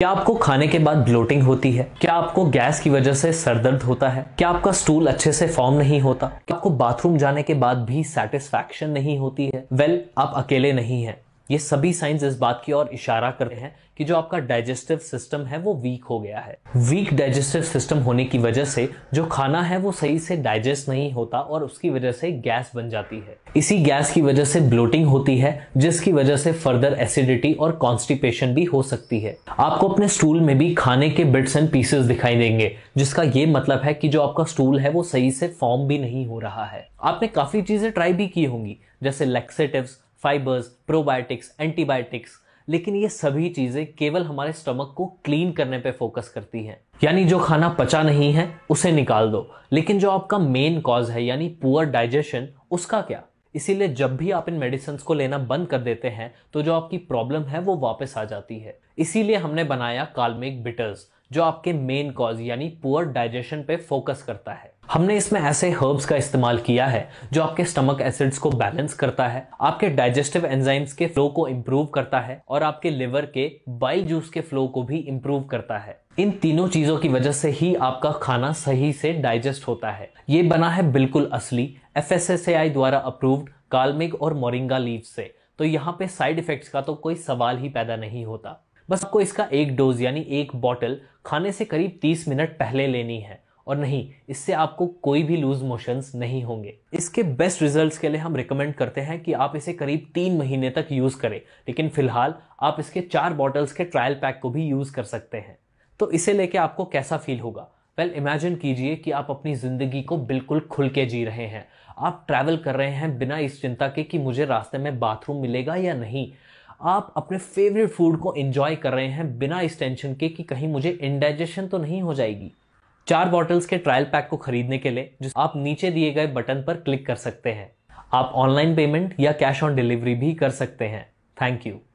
क्या आपको खाने के बाद ब्लोटिंग होती है क्या आपको गैस की वजह से सर दर्द होता है क्या आपका स्टूल अच्छे से फॉर्म नहीं होता क्या आपको बाथरूम जाने के बाद भी सेटिस्फैक्शन नहीं होती है वेल well, आप अकेले नहीं है ये सभी साइंस इस बात की ओर इशारा करते हैं कि जो आपका डाइजेस्टिव सिस्टम है वो वीक हो गया है वीक डाइजेस्टिव सिस्टम होने की वजह से जो खाना है वो सही से डाइजेस्ट नहीं होता और उसकी वजह से गैस बन जाती है इसी गैस की वजह से ब्लोटिंग होती है जिसकी वजह से फर्दर एसिडिटी और कॉन्स्टिपेशन भी हो सकती है आपको अपने स्टूल में भी खाने के बिट्स एंड पीसेस दिखाई देंगे जिसका ये मतलब है कि जो आपका स्टूल है वो सही से फॉर्म भी नहीं हो रहा है आपने काफी चीजें ट्राई भी की होंगी जैसे लेक्सेटिव्स फाइबर्स प्रोबायोटिक्स एंटीबायोटिक्स लेकिन ये सभी चीज़ें केवल हमारे स्टमक को क्लीन करने पे फोकस करती हैं यानी जो खाना पचा नहीं है उसे निकाल दो लेकिन जो आपका मेन कॉज है यानी पुअर डाइजेशन उसका क्या इसीलिए जब भी आप इन मेडिसिन को लेना बंद कर देते हैं तो जो आपकी प्रॉब्लम है वो वापस आ जाती है इसीलिए हमने बनाया काल्मिक बिटर्स जो आपके मेन कॉज यानी पुअर डाइजेशन पे फोकस करता है हमने इसमें ऐसे हर्ब्स का इस्तेमाल किया है जो आपके स्टमक एसिड्स को बैलेंस करता है आपके डाइजेस्टिव एंजाइम्स के फ्लो को इम्प्रूव करता है और आपके लिवर के बाइल जूस के फ्लो को भी इम्प्रूव करता है इन तीनों चीजों की वजह से ही आपका खाना सही से डाइजेस्ट होता है ये बना है बिल्कुल असली एफ द्वारा अप्रूव्ड कालमिग और मोरिंगा लीव से तो यहाँ पे साइड इफेक्ट्स का तो कोई सवाल ही पैदा नहीं होता बस आपको इसका एक डोज यानी एक बॉटल खाने से करीब 30 मिनट पहले लेनी है और नहीं इससे आपको कोई भी लूज मोशंस नहीं होंगे इसके बेस्ट रिजल्ट्स के लिए हम रिकमेंड करते हैं कि आप इसे करीब तीन महीने तक यूज़ करें लेकिन फिलहाल आप इसके चार बॉटल्स के ट्रायल पैक को भी यूज़ कर सकते हैं तो इसे लेके आपको कैसा फील होगा वेल इमेजिन कीजिए कि आप अपनी ज़िंदगी को बिल्कुल खुल के जी रहे हैं आप ट्रैवल कर रहे हैं बिना इस चिंता के कि मुझे रास्ते में बाथरूम मिलेगा या नहीं आप अपने फेवरेट फूड को एंजॉय कर रहे हैं बिना इस टेंशन के कि कहीं मुझे इंडाइजेशन तो नहीं हो जाएगी चार बॉटल्स के ट्रायल पैक को खरीदने के लिए जिस आप नीचे दिए गए बटन पर क्लिक कर सकते हैं आप ऑनलाइन पेमेंट या कैश ऑन डिलीवरी भी कर सकते हैं थैंक यू